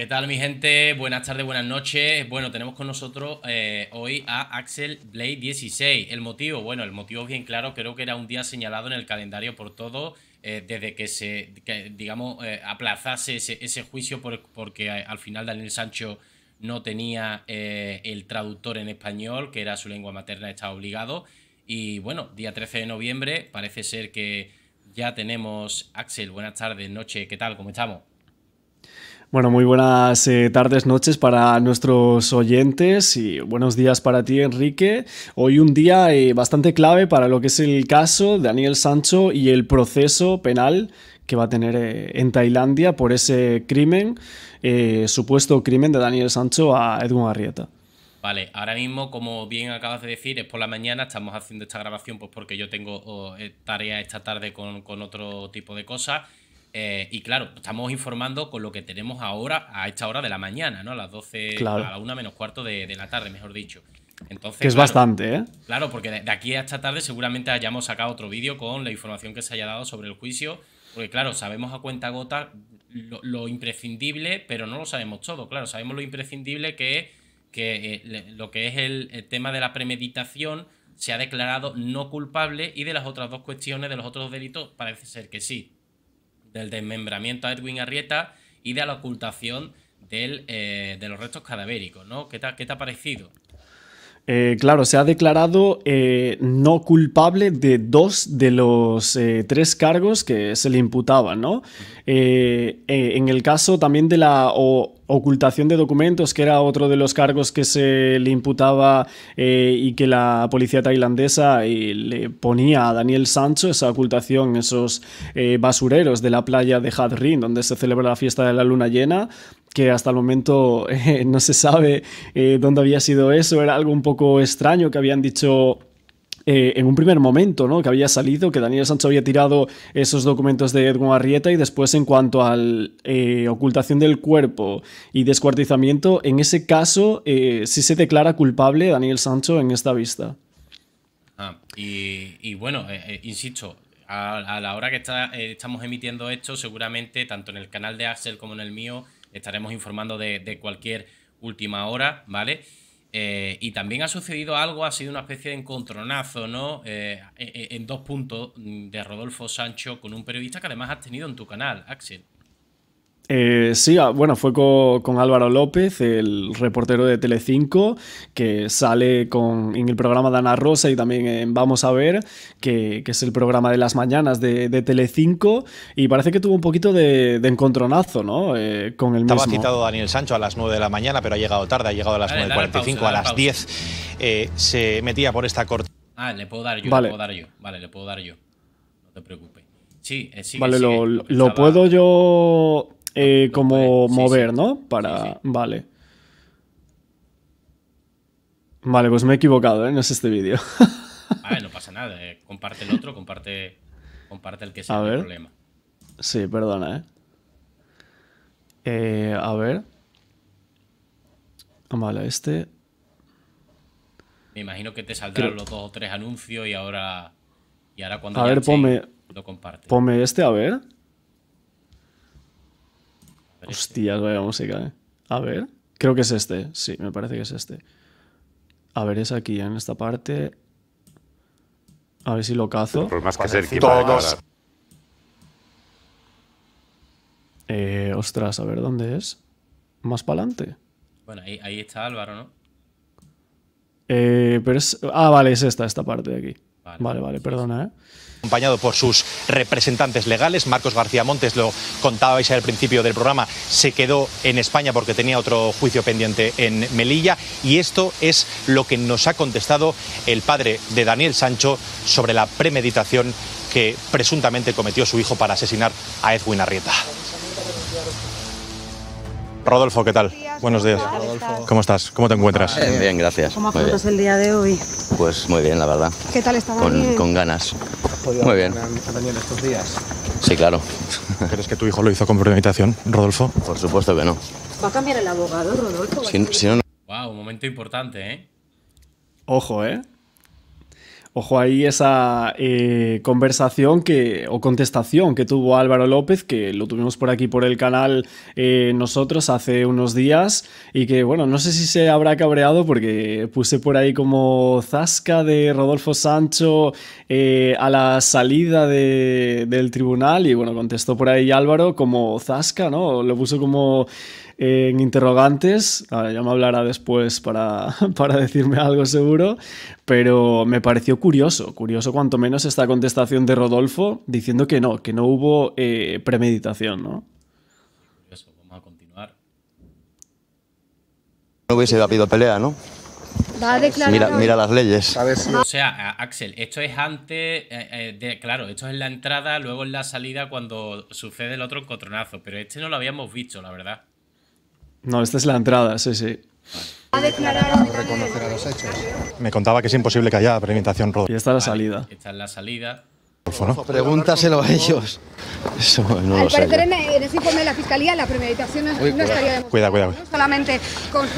¿Qué tal mi gente? Buenas tardes, buenas noches. Bueno, tenemos con nosotros eh, hoy a Axel Blade 16. ¿El motivo? Bueno, el motivo es bien claro, creo que era un día señalado en el calendario por todo, eh, desde que se, digamos, eh, aplazase ese, juicio porque al final Daniel Sancho no tenía el traductor en español, que era su lengua materna, estaba obligado. Y bueno, día 13 de noviembre, parece ser que ya tenemos Axel. Buenas tardes, noche, ¿qué tal? ¿Cómo estamos? Bueno, muy buenas eh, tardes, noches para nuestros oyentes y buenos días para ti, Enrique. Hoy un día eh, bastante clave para lo que es el caso de Daniel Sancho y el proceso penal que va a tener eh, en Tailandia por ese crimen, supuesto crimen de Daniel Sancho a Edwin Arrieta. Vale, ahora mismo, como bien acabas de decir, es por la mañana, estamos haciendo esta grabación pues porque yo tengo oh, tarea esta tarde con, con otro tipo de cosas eh, y claro, estamos informando con lo que tenemos ahora a esta hora de la mañana, ¿no? A las 12, a la 1 menos cuarto de, la tarde, mejor dicho. Entonces, que es bastante, ¿eh? Claro, porque de, aquí a esta tarde seguramente hayamos sacado otro vídeo con la información que se haya dado sobre el juicio, porque claro, sabemos a cuenta gota lo, imprescindible, pero no lo sabemos todo, claro, sabemos lo imprescindible que es que eh, lo que es el tema de la premeditación se ha declarado no culpable y de las otras dos cuestiones, de los otros delitos, parece ser que sí del desmembramiento a Edwin Arrieta y de la ocultación eh, de los restos cadavéricos, ¿no? ¿Qué qué te ha parecido? Eh, claro, se ha declarado eh, no culpable de dos de los eh, tres cargos que se le imputaban, ¿no? en el caso también de la ocultación de documentos, que era otro de los cargos que se le imputaba y que la policía tailandesa le ponía a Daniel Sancho, esa ocultación, esos basureros de la playa de Hadrin, donde se celebra la fiesta de la luna llena, que hasta el momento eh, no se sabe eh, dónde había sido eso, era algo un poco extraño que habían dicho eh, en un primer momento, ¿no? Que había salido, que Daniel Sancho había tirado esos documentos de Edwin Arrieta y después en cuanto a ocultación del cuerpo y descuartizamiento, en ese caso si sí se declara culpable Daniel Sancho en esta vista. Ah, y, bueno, insisto, a, la hora que estamos emitiendo esto, seguramente tanto en el canal de Axel como en el mío estaremos informando de, cualquier última hora, ¿vale? Eh, y también ha sucedido algo, ha sido una especie de encontronazo, ¿no? en, eh, e, e, en dos puntos de Rodolfo Sancho con un periodista que además has tenido en tu canal, Axel. Eh, sí, ah, bueno, fue con, Álvaro López, el reportero de Telecinco, que sale en el programa de Ana Rosa y también en Vamos a ver, que, es el programa de las mañanas de, Telecinco, y parece que tuvo un poquito de, encontronazo, ¿no? Eh, con el Estaba citado Daniel Sancho a las 9 de la mañana, pero ha llegado tarde, ha llegado a las 9.45, a las 10 eh, se metía por esta corte. Ah, le puedo dar yo, le puedo dar yo, vale, le puedo dar yo, no te preocupes. Sí, sigue, Vale, lo puedo yo eh, como mover, ¿no? Para. vale. Vale, pues me he equivocado, ¿eh? No es este vídeo. Ah, no pasa nada. Eh. Comparte el otro, comparte, comparte el que sea el problema. Sí, perdona, ¿eh? eh a ver. Ah, vale, este. Me imagino que te saldrán los dos o tres anuncios y ahora. Y ahora cuando. A ver, ponme. Lo comparte. Ponme este, a ver hostias vaya música, ¿eh? A ver. Creo que es este. Sí, me parece que es este. A ver, es aquí, en esta parte. A ver si lo cazo. Por más que ser Todos. Eh, ostras, a ver dónde es. Más para adelante. Bueno, ahí, está Álvaro, ¿no? Eh, pero es. Ah, vale, es esta, esta parte de aquí. Vale, vale, perdona. ¿eh? Acompañado por sus representantes legales, Marcos García Montes, lo contabais al principio del programa, se quedó en España porque tenía otro juicio pendiente en Melilla y esto es lo que nos ha contestado el padre de Daniel Sancho sobre la premeditación que presuntamente cometió su hijo para asesinar a Edwin Arrieta. Rodolfo, ¿qué tal? Buenos días. ¿Cómo estás? ¿Cómo te encuentras? Bien, gracias. ¿Cómo afrontas el día de hoy? Pues muy bien, la verdad. ¿Qué tal estás? Con, con, ganas. Muy bien. Daniel estos días? Sí, claro. ¿Crees que tu hijo lo hizo con premeditación, Rodolfo? Por supuesto que no. ¿Va a cambiar el abogado, Rodolfo? Si, no, no... Wow, un momento importante, ¿eh? Ojo, ¿eh? Ojo ahí esa eh, conversación que, o contestación que tuvo Álvaro López, que lo tuvimos por aquí por el canal eh, nosotros hace unos días, y que bueno, no sé si se habrá cabreado porque puse por ahí como zasca de Rodolfo Sancho eh, a la salida del tribunal, y bueno, contestó por ahí Álvaro como zasca, ¿no? Lo puso como en interrogantes. Ahora ya me hablará después para, para decirme algo seguro, pero me pareció curioso, curioso cuanto menos esta contestación de Rodolfo diciendo que no, que no hubo eh, premeditación, ¿no? Curioso, vamos a continuar. No hubiese habido pelea, ¿no? mira, las leyes. O sea, Axel, esto es antes, eh, eh, de, claro, esto es en la entrada, luego en la salida cuando sucede el otro encontronazo, pero este no lo habíamos visto, la verdad. No, esta es la entrada, sí, sí. los hechos. Me contaba que es imposible que haya premeditación, Rodolfo. Y esta es la salida. Esta es la salida. ¿no? Pregúntaselo a ellos. Eso no Al parecer, en, ese informe de la Fiscalía, la premeditación no, estaría cuidado. Cuida, solamente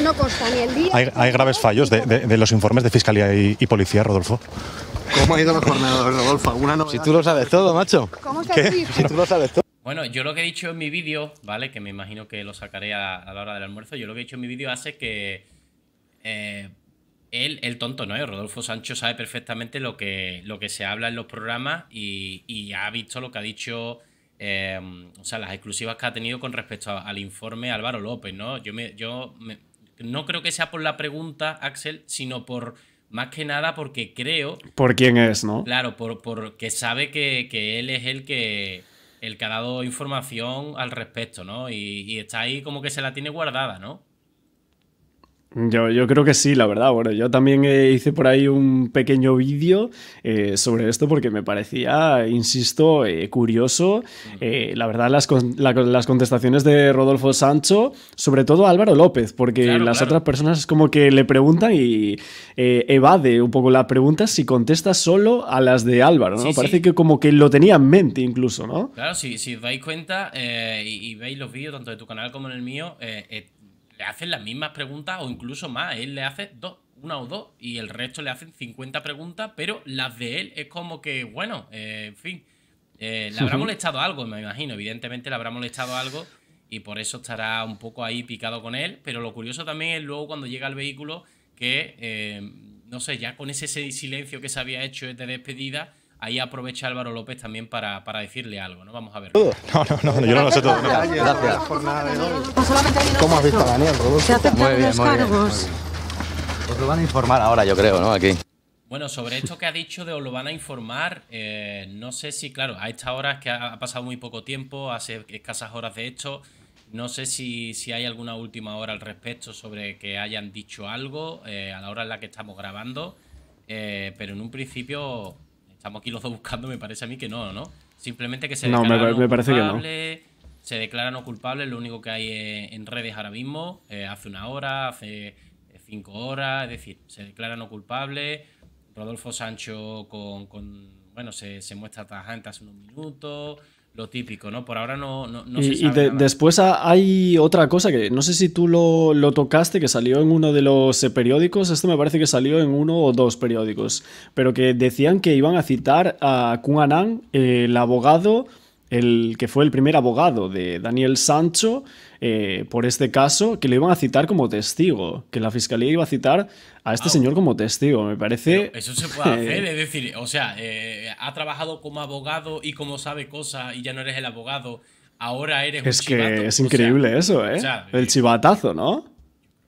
no consta ni el día... Hay, graves fallos de, los informes de Fiscalía y, Policía, Rodolfo. ¿Cómo ha ido los jornada, Rodolfo? ¿Alguna Si tú lo sabes todo, macho. ¿Cómo se Si tú lo sabes todo. Bueno, yo lo que he dicho en mi vídeo, ¿vale? Que me imagino que lo sacaré a, la hora del almuerzo. Yo lo que he dicho en mi vídeo hace que. Eh, él, el tonto no Rodolfo Sancho sabe perfectamente lo que, lo que se habla en los programas y, ha visto lo que ha dicho. Eh, o sea, las exclusivas que ha tenido con respecto al informe Álvaro López, ¿no? Yo, me, yo no creo que sea por la pregunta, Axel, sino por más que nada porque creo. Por quién es, ¿no? Claro, por, porque sabe que él es el que, el que ha dado información al respecto, ¿no? Y, está ahí como que se la tiene guardada, ¿no? Yo, yo, creo que sí, la verdad. Bueno, yo también eh, hice por ahí un pequeño vídeo eh, sobre esto porque me parecía, insisto, eh, curioso. la verdad, las, las, contestaciones de Rodolfo Sancho, sobre todo Álvaro López, porque las otras personas es como que le preguntan y evade un poco la pregunta si contesta solo a las de Álvaro, ¿no? Parece que como que lo tenía en mente incluso, ¿no? Claro, si, si os dais cuenta y, y, veis los vídeos tanto de tu canal como en el mío, le hacen las mismas preguntas o incluso más. Él le hace dos, una o dos y el resto le hacen 50 preguntas, pero las de él es como que, bueno, eh, en fin, eh, le habrá molestado algo, me imagino, evidentemente le habrá molestado algo y por eso estará un poco ahí picado con él, pero lo curioso también es luego cuando llega al vehículo que, eh, no sé, ya con ese silencio que se había hecho de despedida, ahí aprovecha Álvaro López también para, decirle algo, ¿no? Vamos a ver. No, no, no, yo no lo sé todo. Gracias. ¿Cómo has visto a Daniel, Se aceptan los cargos. Os lo van a informar ahora, yo creo, ¿no? Aquí. Bueno, sobre esto que ha dicho de os lo van a informar, eh, no sé si, claro, a estas horas que ha pasado muy poco tiempo, hace escasas horas de esto, no sé si, si hay alguna última hora al respecto sobre que hayan dicho algo eh, a la hora en la que estamos grabando, eh, pero en un principio estamos aquí los dos buscando, me parece a mí que no, ¿no? Simplemente que se no, declara se declara no culpable, lo único que hay en redes ahora mismo, eh, hace una hora, hace cinco horas, es decir, se declara no culpable, Rodolfo Sancho con, con bueno, se, se muestra tajante hace unos minutos, lo típico, ¿no? Por ahora no, no, no y, se sabe. Y después hay otra cosa que no sé si tú lo, tocaste, que salió en uno de los eh, periódicos. Esto me parece que salió en uno o dos periódicos. Pero que decían que iban a citar a Kun anán el abogado, el que fue el primer abogado de Daniel Sancho. Eh, por este caso, que lo iban a citar como testigo, que la fiscalía iba a citar a este señor como testigo, me parece... eso se puede hacer, es decir, o sea, eh, ha trabajado como abogado y como sabe cosas y ya no eres el abogado, ahora eres es un Es que es increíble eso, ¿eh? ¿eh? el chivatazo, ¿no?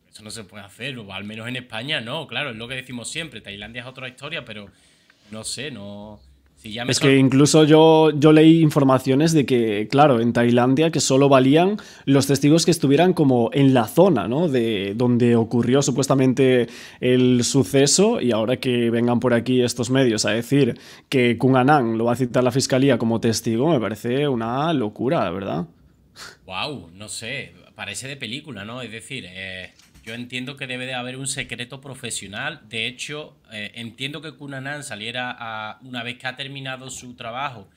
Eso no se puede hacer, o al menos en España no, claro, es lo que decimos siempre, Tailandia es otra historia, pero no sé, no es que incluso yo, yo leí informaciones de que, claro, en Tailandia que solo valían los testigos que estuvieran como en la zona, ¿no? De donde ocurrió supuestamente el suceso y ahora que vengan por aquí estos medios a decir que Kung Anang lo va a citar la fiscalía como testigo, me parece una locura, verdad. Wow, no sé, parece de película, ¿no? Es decir, eh, yo entiendo que debe de haber un secreto profesional. De hecho, eh, entiendo que Kunanan saliera a, una vez que ha terminado su trabajo.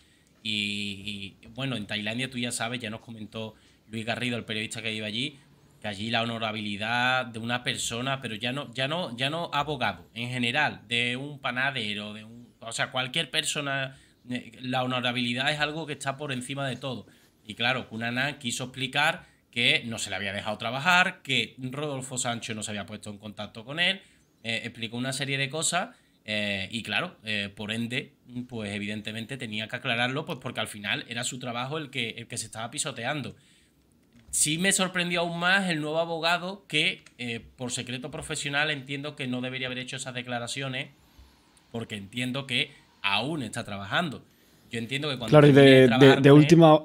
Y, bueno, en Tailandia tú ya sabes, ya nos comentó Luis Garrido, el periodista que vive allí, que allí la honorabilidad de una persona, pero ya no, ya no, ya no abogado, en general, de un panadero, de un, o sea, cualquier persona, eh, la honorabilidad es algo que está por encima de todo. Y claro, Kunanan quiso explicar que no se le había dejado trabajar, que Rodolfo Sancho no se había puesto en contacto con él, eh, explicó una serie de cosas eh, y claro, eh, por ende, pues evidentemente tenía que aclararlo, pues porque al final era su trabajo el que, que se estaba pisoteando. Sí me sorprendió aún más el nuevo abogado que, por secreto profesional, entiendo que no debería haber hecho esas declaraciones, porque entiendo que aún está trabajando. Yo entiendo que cuando... Claro, de, última,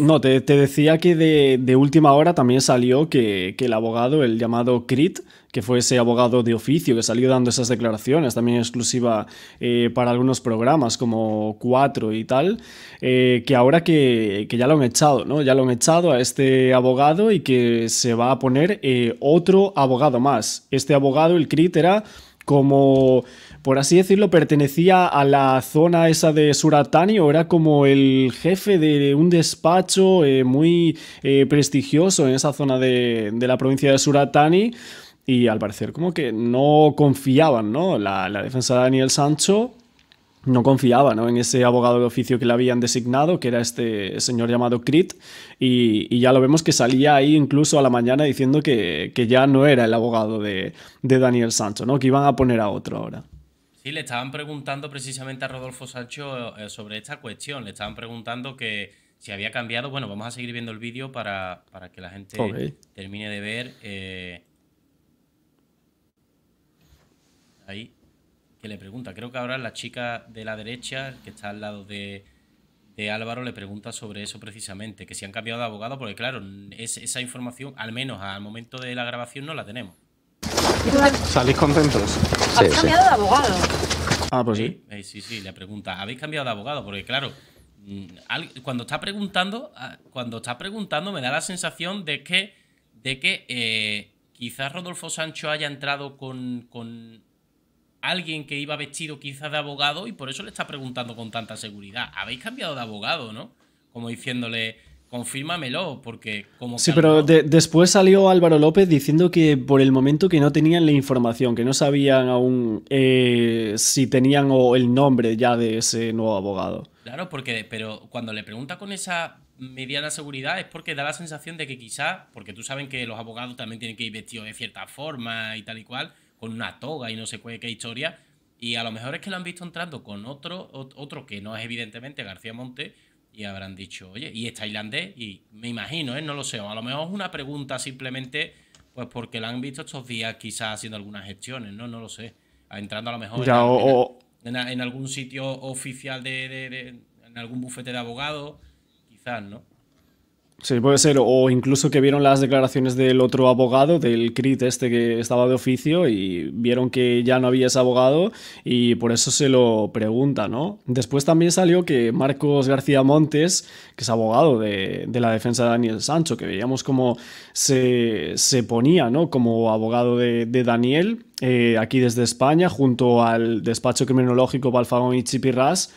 no, te, decía que de, última hora también salió que, el abogado, el llamado Crit, que fue ese abogado de oficio que salió dando esas declaraciones, también exclusiva eh, para algunos programas como 4 y tal, eh, que ahora que, ya lo han echado, ¿no? Ya lo han echado a este abogado y que se va a poner eh, otro abogado más. Este abogado, el CRIT, era como por así decirlo, pertenecía a la zona esa de Suratani o era como el jefe de un despacho eh, muy eh, prestigioso en esa zona de, la provincia de Suratani y al parecer como que no confiaban, ¿no? La, defensa de Daniel Sancho no confiaba, ¿no? En ese abogado de oficio que le habían designado, que era este señor llamado Crit, y, ya lo vemos que salía ahí incluso a la mañana diciendo que, ya no era el abogado de, de Daniel Sancho, ¿no? Que iban a poner a otro ahora. Sí, le estaban preguntando precisamente a Rodolfo Sancho eh, sobre esta cuestión. Le estaban preguntando que si había cambiado. Bueno, vamos a seguir viendo el vídeo para, que la gente termine de ver. Eh, ahí, que le pregunta. Creo que ahora la chica de la derecha, que está al lado de, Álvaro, le pregunta sobre eso precisamente. Que si han cambiado de abogado, porque claro, es, esa información, al menos al momento de la grabación, no la tenemos. ¿Salís contentos? ¿Habéis cambiado de abogado? Ah, pues sí. sí, sí, le pregunta. ¿Habéis cambiado de abogado? Porque claro, mm, cuando está preguntando, ah, cuando está preguntando me da la sensación de que, de que eh, quizás Rodolfo Sancho haya entrado con, con alguien que iba vestido quizás de abogado y por eso le está preguntando con tanta seguridad. ¿Habéis cambiado de abogado, no? Como diciéndole confírmamelo, porque como... Sí, pero después salió Álvaro López diciendo que por el momento que no tenían la información, que no sabían aún eh, si tenían o el nombre ya de ese nuevo abogado. Claro, porque pero cuando le pregunta con esa mediana seguridad es porque da la sensación de que quizá, porque tú sabes que los abogados también tienen que ir vestidos de cierta forma y tal y cual, con una toga y no sé qué historia, y a lo mejor es que lo han visto entrando con otro, otro que no es evidentemente García Monte, y habrán dicho, oye, y es tailandés, y me imagino, ¿eh? no lo sé, o a lo mejor es una pregunta simplemente, pues porque la han visto estos días quizás haciendo algunas gestiones, no, no lo sé, ah, entrando a lo mejor en, algún sitio oficial de, en algún bufete de abogados, quizás, ¿no? Sí, puede ser. O incluso que vieron las declaraciones del otro abogado, del CRIT este que estaba de oficio, y vieron que ya no había ese abogado y por eso se lo pregunta, ¿no? Después también salió que Marcos García Montes, que es abogado de, de la defensa de Daniel Sancho, que veíamos cómo se, se ponía, ¿no? Como abogado de, de Daniel, eh, aquí desde España, junto al despacho criminológico Balfagón y Chipirras,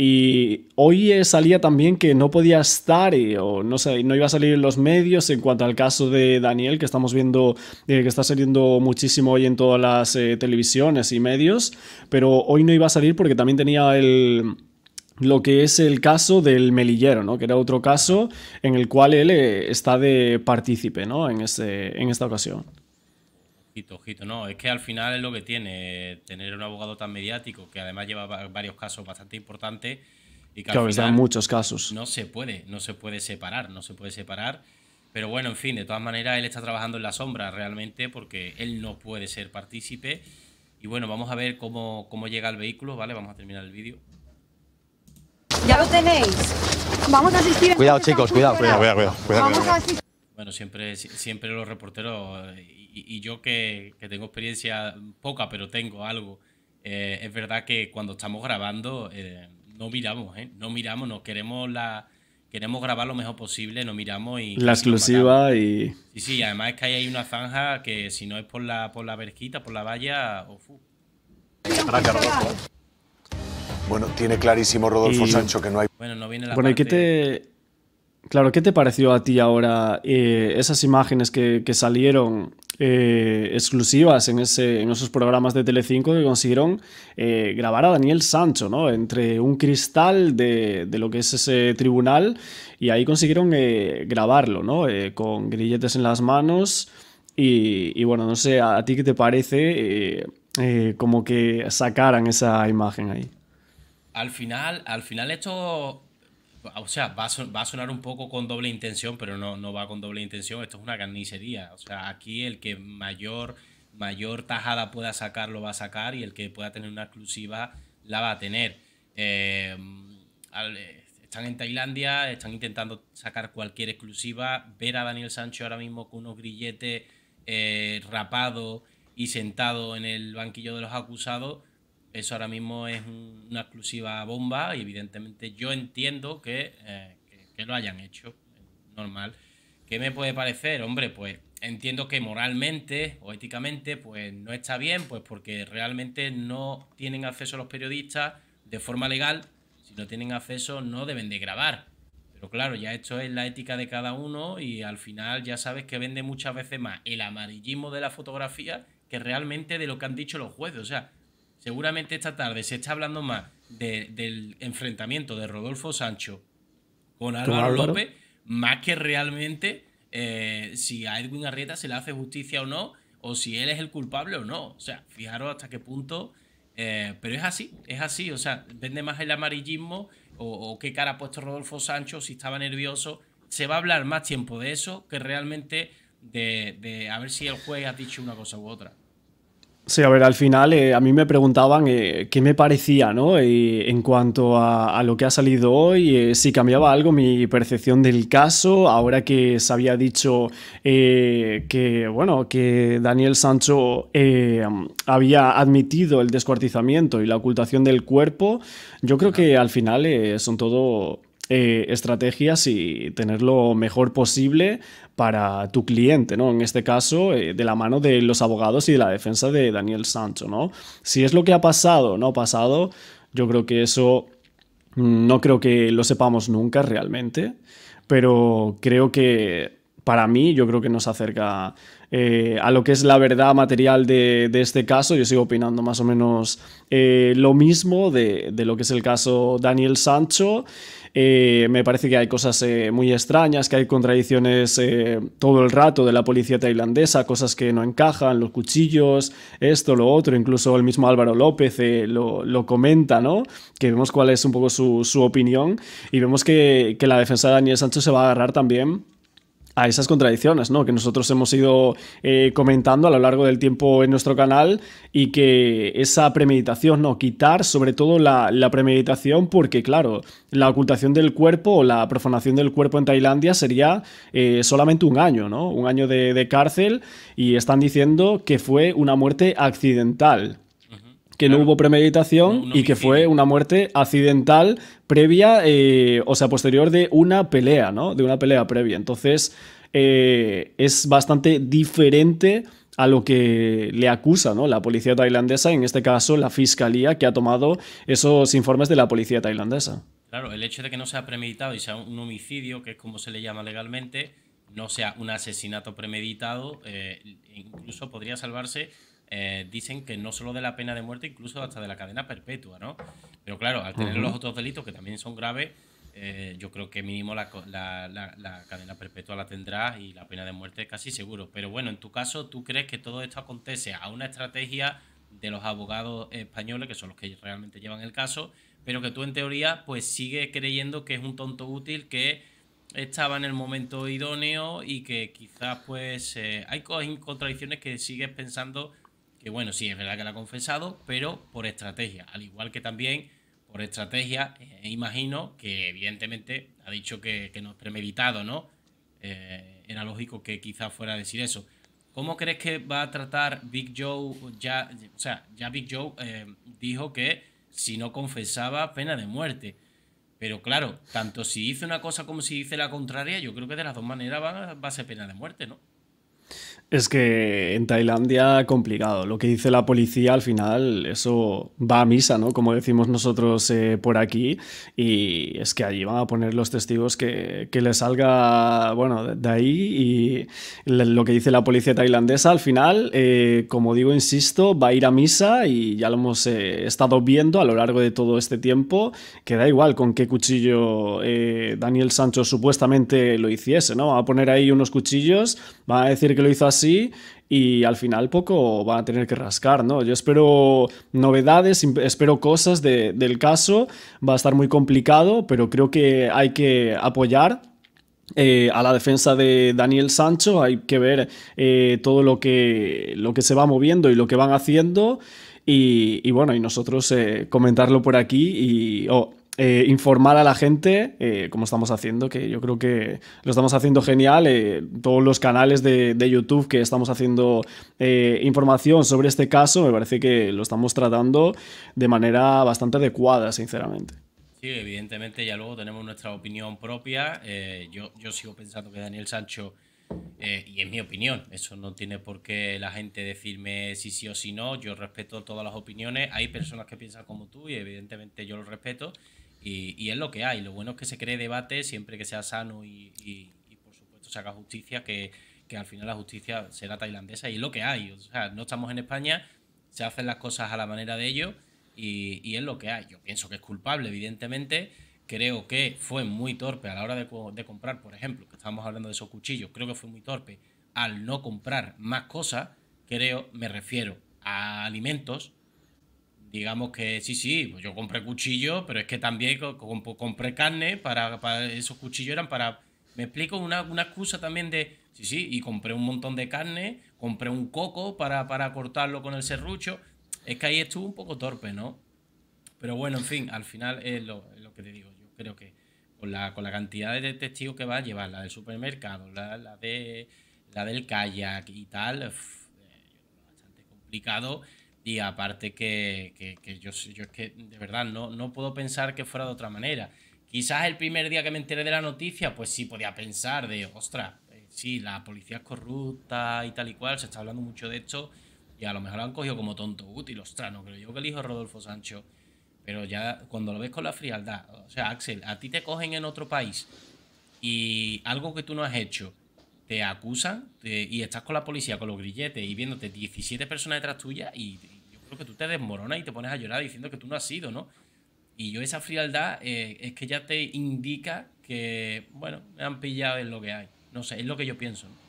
y hoy salía también que no podía estar eh, o no iba a salir en los medios en cuanto al caso de Daniel, que estamos viendo eh, que está saliendo muchísimo hoy en todas las eh, televisiones y medios, pero hoy no iba a salir porque también tenía el lo que es el caso del melillero, que era otro caso en el cual él está de partícipe en esta ocasión. Ojito, no, es que al final es lo que tiene tener un abogado tan mediático que además lleva varios casos bastante importantes y que claro, están muchos casos. No se puede, no se puede separar, no se puede separar. Pero bueno, en fin, de todas maneras él está trabajando en la sombra realmente porque él no puede ser partícipe. Y bueno, vamos a ver cómo, cómo llega el vehículo, ¿vale? Vamos a terminar el vídeo. Ya lo tenéis. Vamos a asistir. Cuidado, chicos, cuidado, cuidado, cuidado, cuidado. Bueno, siempre, siempre los reporteros, y, yo que, tengo experiencia poca, pero tengo algo, eh, es verdad que cuando estamos grabando eh, ¿eh? no miramos, no miramos, nos queremos la... Queremos grabar lo mejor posible, no miramos y... La exclusiva y... Sí, sí, además es que ahí hay una zanja que si no es por la, por la verjita, por la valla... bueno, tiene clarísimo Rodolfo Sancho que no hay... Bueno, no viene la bueno, parte... ¿qué Claro, ¿qué te pareció a ti ahora eh, esas imágenes que, salieron eh, exclusivas en, ese, en, esos programas de Telecinco que consiguieron eh, grabar a Daniel Sancho, ¿no? Entre un cristal de, lo que es ese tribunal y ahí consiguieron grabarlo, ¿no? con grilletes en las manos y, bueno, no sé, ¿a ti qué te parece como que sacaran esa imagen ahí? Al final, al final esto o sea, va a, va a, sonar un poco con doble intención, pero no, no va con doble intención. Esto es una carnicería. O sea, aquí el que mayor, mayor tajada pueda sacar lo va a sacar y el que pueda tener una exclusiva la va a tener. Em, eh, están en Tailandia, están intentando sacar cualquier exclusiva. Ver a Daniel Sancho ahora mismo con unos grilletes eh, rapados rapado y sentado en el banquillo de los acusados eso ahora mismo es una exclusiva bomba y evidentemente yo entiendo eh, que, lo hayan hecho, normal. ¿Qué me puede parecer? Hombre, pues entiendo que moralmente o éticamente pues no está bien, pues porque realmente no tienen acceso a los periodistas de forma legal. Si no tienen acceso no deben de grabar. Pero claro, ya esto es la ética de cada uno y al final ya sabes que vende muchas veces más el amarillismo de la fotografía que realmente de lo que han dicho los jueces. O sea, Seguramente esta tarde se está hablando más del enfrentamiento de Rodolfo Sancho con Álvaro, López, más que realmente eh, si a Edwin Arrieta se le hace justicia o no, o si él es el culpable o no. O sea, fijaros hasta qué punto. Eh, pero es así, es así. O sea, vende más el amarillismo o, qué cara ha puesto Rodolfo Sancho, si estaba nervioso. Se va a hablar más tiempo de eso que realmente de, a ver si el juez ha dicho una cosa u otra. Sí, a ver, al final eh, a mí me preguntaban eh, qué me parecía, ¿no? Eh, en cuanto a, a, lo que ha salido hoy, si cambiaba algo mi percepción del caso, ahora que se había dicho que, bueno, que Daniel Sancho había admitido el descuartizamiento y la ocultación del cuerpo, yo creo que al final son todo eh, estrategias y tener lo mejor posible para tu cliente, ¿no? En este caso, eh, de la mano de los abogados y de la defensa de Daniel Sancho, ¿no? Si es lo que ha pasado, no ha pasado, yo creo que eso mm, no creo que lo sepamos nunca realmente, pero creo que para mí yo creo que nos acerca eh, a lo que es la verdad material de, este caso. Yo sigo opinando más o menos eh, lo mismo de, lo que es el caso Daniel Sancho. Eh, me parece que hay cosas muy extrañas, que hay contradicciones todo el rato de la policía tailandesa, cosas que no encajan, los cuchillos, esto, lo otro, incluso el mismo Álvaro López lo, comenta, ¿no? Que vemos cuál es un poco su, opinión y vemos que, que la defensa de Daniel Sancho se va a agarrar también a esas contradicciones ¿no? que nosotros hemos ido eh, comentando a lo largo del tiempo en nuestro canal y que esa premeditación, no quitar sobre todo la, premeditación porque claro, la ocultación del cuerpo o la profanación del cuerpo en Tailandia sería eh, solamente un año, ¿no? un año de cárcel y están diciendo que fue una muerte accidental que no hubo premeditación y que fue una muerte accidental previa, eh, o sea, posterior de una pelea, ¿no? De una pelea previa. Entonces, eh, es bastante diferente a lo que le acusa ¿no? la policía tailandesa, en este caso la fiscalía que ha tomado esos informes de la policía tailandesa. Claro, el hecho de que no sea premeditado y sea un homicidio, que es como se le llama legalmente, no sea un asesinato premeditado, eh, incluso podría salvarse eh, dicen que no solo de la pena de muerte, incluso hasta de la cadena perpetua, ¿no? Pero claro, al tener los otros delitos que también son graves, eh, yo creo que mínimo la, la, la, cadena perpetua la tendrás y la pena de muerte casi seguro. Pero bueno, en tu caso, ¿tú crees que todo esto acontece a una estrategia de los abogados españoles, que son los que realmente llevan el caso, pero que tú en teoría pues sigues creyendo que es un tonto útil que estaba en el momento idóneo y que quizás pues eh, hay contradicciones que sigues pensando que bueno, sí, es verdad que la ha confesado, pero por estrategia, al igual que también por estrategia, eh, e imagino que evidentemente ha dicho que, no es premeditado, ¿no? Eh, era lógico que quizás fuera a decir eso. ¿Cómo crees que va a tratar Big Joe? Ya, o sea, ya Big Joe eh, dijo que si no confesaba, pena de muerte. Pero claro, tanto si dice una cosa como si dice la contraria, yo creo que de las dos maneras va a ser pena de muerte, ¿no? Es que en Tailandia complicado. Lo que dice la policía al final, eso va a misa, ¿no? Como decimos nosotros eh, por aquí. Y es que allí van a poner los testigos que, que le salga, bueno, de ahí. Y lo que dice la policía tailandesa al final, eh, como digo, insisto, va a ir a misa y ya lo hemos eh, estado viendo a lo largo de todo este tiempo, que da igual con qué cuchillo Daniel Sancho supuestamente lo hiciese, ¿no? Va a poner ahí unos cuchillos Van a decir que lo hizo así y al final poco van a tener que rascar, ¿no? Yo espero novedades, espero cosas del caso, va a estar muy complicado, pero creo que hay que apoyar eh, a la defensa de Daniel Sancho. Hay que ver eh, todo lo que, lo que se va moviendo y lo que van haciendo. Y, bueno, y nosotros eh, comentarlo por aquí y oh, eh, informar a la gente, eh, como estamos haciendo, que yo creo que lo estamos haciendo genial. Eh, todos los canales de, YouTube que estamos haciendo información sobre este caso, me parece que lo estamos tratando de manera bastante adecuada, sinceramente. Sí, evidentemente ya luego tenemos nuestra opinión propia. yo, yo sigo pensando que Daniel Sancho, y es mi opinión, eso no tiene por qué la gente decirme si sí o si no, yo respeto todas las opiniones, hay personas que piensan como tú y evidentemente yo lo respeto, y, es lo que hay. Lo bueno es que se cree debate siempre que sea sano y, por supuesto, se haga justicia, que, al final la justicia será tailandesa y es lo que hay. O sea, no estamos en España, se hacen las cosas a la manera de ellos y, es lo que hay. Yo pienso que es culpable, evidentemente. Creo que fue muy torpe a la hora de, comprar, por ejemplo, que estamos hablando de esos cuchillos, creo que fue muy torpe al no comprar más cosas, creo, me refiero a alimentos, digamos que sí, sí, pues yo compré cuchillos, pero es que también compré carne para, esos cuchillos eran para... Me explico una, excusa también de, sí, sí, y compré un montón de carne, compré un coco para, cortarlo con el serrucho. Es que ahí estuvo un poco torpe, ¿no? Pero bueno, en fin, al final es lo, que te digo. Yo creo que con la, con la cantidad de testigos que va a llevar, la del supermercado, la, la de, la del kayak y tal, es eh, bastante complicado y aparte que, que, que yo, es que de verdad no, no puedo pensar que fuera de otra manera. Quizás el primer día que me enteré de la noticia, pues sí podía pensar de, ostras, eh, sí, la policía es corrupta y tal y cual, se está hablando mucho de esto y a lo mejor lo han cogido como tonto útil, ostras, no creo yo que el hijo Rodolfo Sancho. Pero ya cuando lo ves con la frialdad, o sea, Axel, a ti te cogen en otro país y algo que tú no has hecho, te acusan y estás con la policía, con los grilletes y viéndote 17 personas detrás tuya y, que tú te desmoronas y te pones a llorar diciendo que tú no has sido, ¿no? Y yo esa frialdad eh, es que ya te indica que, bueno, me han pillado en lo que hay. No sé, es lo que yo pienso. ¿no?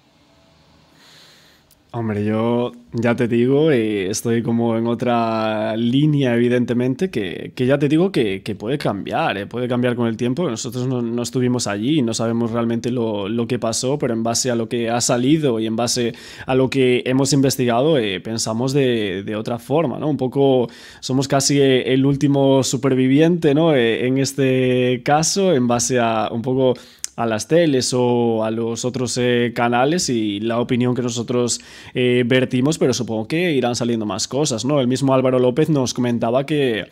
Hombre, yo ya te digo, eh, estoy como en otra línea, evidentemente, que, ya te digo que, puede cambiar, eh, puede cambiar con el tiempo. Nosotros no, estuvimos allí y no sabemos realmente lo, que pasó, pero en base a lo que ha salido y en base a lo que hemos investigado, eh, pensamos de, de, otra forma, ¿no? Un poco somos casi el último superviviente, ¿no? en este caso, en base a un poco a las teles o a los otros eh, canales y la opinión que nosotros eh, vertimos, pero supongo que irán saliendo más cosas, ¿no? El mismo Álvaro López nos comentaba que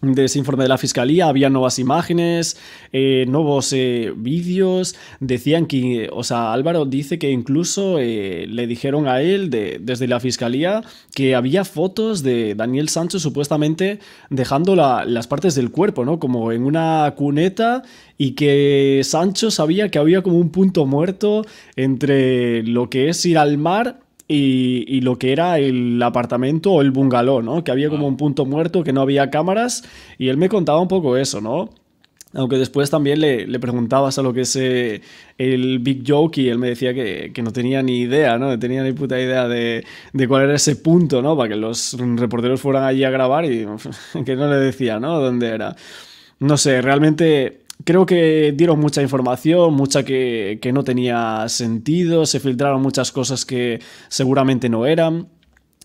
de ese informe de la fiscalía había nuevas imágenes, eh, nuevos eh, vídeos. Decían que, o sea, Álvaro dice que incluso eh, le dijeron a él desde la fiscalía que había fotos de Daniel Sancho supuestamente dejando las partes del cuerpo, ¿no? Como en una cuneta y que Sancho sabía que había como un punto muerto entre lo que es ir al mar y, lo que era el apartamento o el bungalow, ¿no? Que había como ah. un punto muerto, que no había cámaras, y él me contaba un poco eso, ¿no? Aunque después también le, preguntabas a lo que es eh, el Big Joke y él me decía que, no tenía ni idea, ¿no? No tenía ni puta idea de, cuál era ese punto, ¿no? Para que los reporteros fueran allí a grabar y que no le decía, ¿no? ¿Dónde era? No sé, realmente creo que dieron mucha información, mucha que, no tenía sentido, se filtraron muchas cosas que seguramente no eran.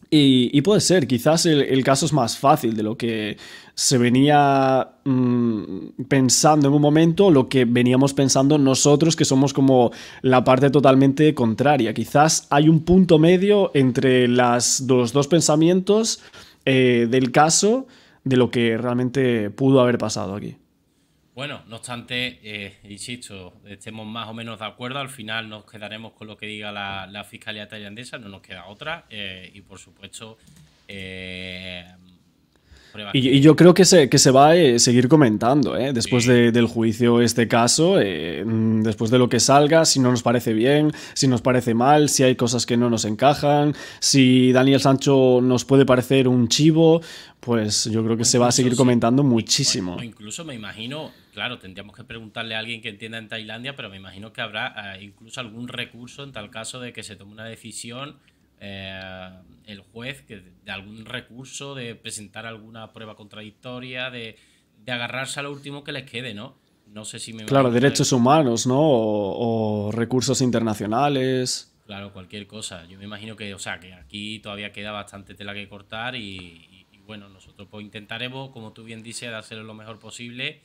Y, puede ser, quizás el, caso es más fácil de lo que se venía mm, pensando en un momento, lo que veníamos pensando nosotros, que somos como la parte totalmente contraria. Quizás hay un punto medio entre los dos pensamientos eh, del caso de lo que realmente pudo haber pasado aquí. Bueno, no obstante, eh, insisto, estemos más o menos de acuerdo, al final nos quedaremos con lo que diga la, Fiscalía tailandesa, no nos queda otra, eh, y por supuesto, eh, y, yo creo que se, que se va a eh, seguir comentando, ¿eh? después del juicio este caso, eh, mm, después de lo que salga, si no nos parece bien, si nos parece mal, si hay cosas que no nos encajan, si Daniel Sancho nos puede parecer un chivo, pues yo creo que se va a seguir comentando muchísimo. incluso me imagino, claro, tendríamos que preguntarle a alguien que entienda en Tailandia, pero me imagino que habrá ah, incluso algún recurso en tal caso de que se tome una decisión eh, el juez que de algún recurso, de presentar alguna prueba contradictoria, de, agarrarse a lo último que les quede, ¿no? No sé si me... Claro, derechos humanos, ¿no? O, recursos internacionales. Claro, cualquier cosa. Yo me imagino que, o sea, que aquí todavía queda bastante tela que cortar y, bueno, nosotros pues intentaremos, como tú bien dices, de lo mejor posible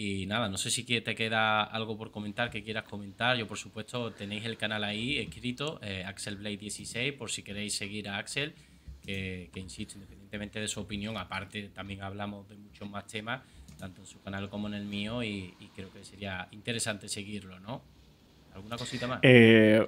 y nada, no sé si te queda algo por comentar que quieras comentar. Yo, por supuesto, tenéis el canal ahí escrito, eh, AxelBlade16, por si queréis seguir a Axel, que, insisto, independientemente de su opinión, aparte también hablamos de muchos más temas, tanto en su canal como en el mío, y creo que sería interesante seguirlo, ¿no? ¿Alguna cosita más? Eh,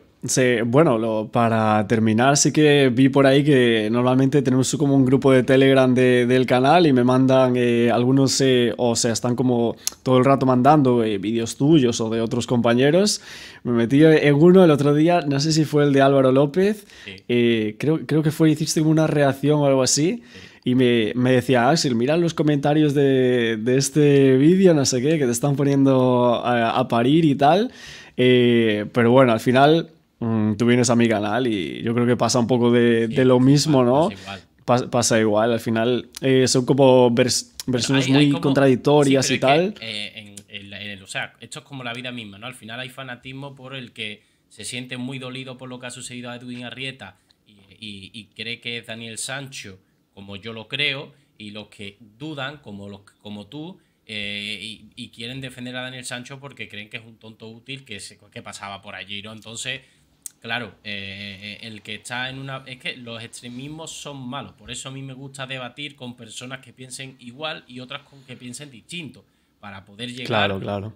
bueno, para terminar, sí que vi por ahí que normalmente tenemos como un grupo de Telegram del canal y me mandan eh, algunos, eh, o sea, están como todo el rato mandando vídeos tuyos o de otros compañeros. Me metí en uno el otro día, no sé si fue el de Álvaro López, creo, creo que fue, hiciste una reacción o algo así. Y me, me decía, Axel, mira los comentarios de, de este vídeo, no sé qué, que te están poniendo a, a parir y tal. Eh, pero bueno, al final mm, tú vienes a mi canal y yo creo que pasa un poco de, lo mismo, ¿no? Pasa igual. al final eh, son como versiones muy contradictorias y tal. Eh, o sea, esto es como la vida misma, ¿no? Al final hay fanatismo por el que se siente muy dolido por lo que ha sucedido a Edwin Arrieta y, cree que es Daniel Sancho, como yo lo creo, y los que dudan, como, los, como tú, eh, y, quieren defender a Daniel Sancho porque creen que es un tonto útil que, se, que pasaba por allí, ¿no? Entonces, claro, eh, eh, el que está en una... Es que los extremismos son malos, por eso a mí me gusta debatir con personas que piensen igual y otras con que piensen distinto, para poder llegar a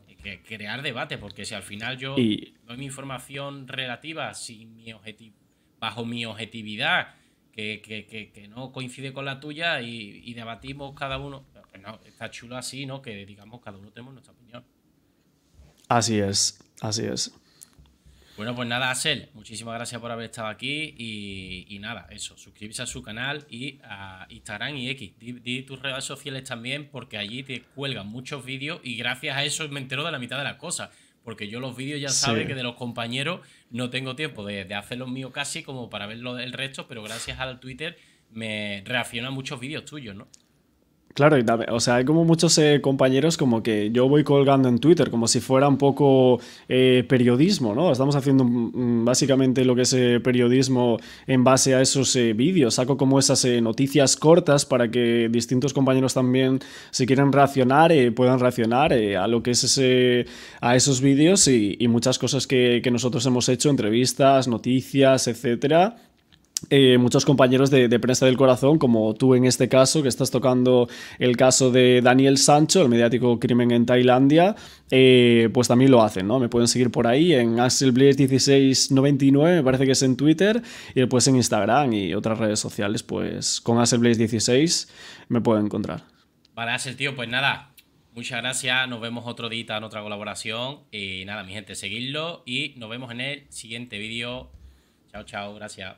crear debate, porque si al final yo doy mi información relativa sin mi objetivo, bajo mi objetividad, que, no coincide con la tuya y debatimos cada uno está chulo así, ¿no? Que digamos, cada uno tenemos nuestra opinión. Así es, así es. Bueno, pues nada, Asel, muchísimas gracias por haber estado aquí y, nada, eso, suscríbete a su canal y a Instagram y X. Di, tus redes sociales también porque allí te cuelgan muchos vídeos y gracias a eso me entero de la mitad de las cosas. Porque yo los vídeos ya sabes que de los compañeros no tengo tiempo de, hacer los míos casi como para ver el resto, pero gracias al Twitter me reacciona muchos vídeos tuyos, ¿no? Claro, o sea, hay como muchos eh, compañeros como que yo voy colgando en Twitter, como si fuera un poco eh, periodismo, ¿no? Estamos haciendo básicamente lo que es eh, periodismo en base a esos vídeos. Saco como esas noticias cortas para que distintos compañeros también, si quieren reaccionar, puedan reaccionar a lo que es ese, a esos vídeos y, muchas cosas que, que nosotros hemos hecho, entrevistas, noticias, etcétera, eh, muchos compañeros de, prensa del corazón, como tú en este caso, que estás tocando el caso de Daniel Sancho, el mediático crimen en Tailandia, eh, pues también lo hacen, ¿no? Me pueden seguir por ahí en axelblaze1699, me parece que es en Twitter, y después en Instagram y otras redes sociales, pues con axelblaze16 me pueden encontrar. Vale, Axel, tío, pues nada, muchas gracias, nos vemos otro día en otra colaboración, y nada, mi gente, seguidlo, y nos vemos en el siguiente vídeo. Chao, chao, gracias.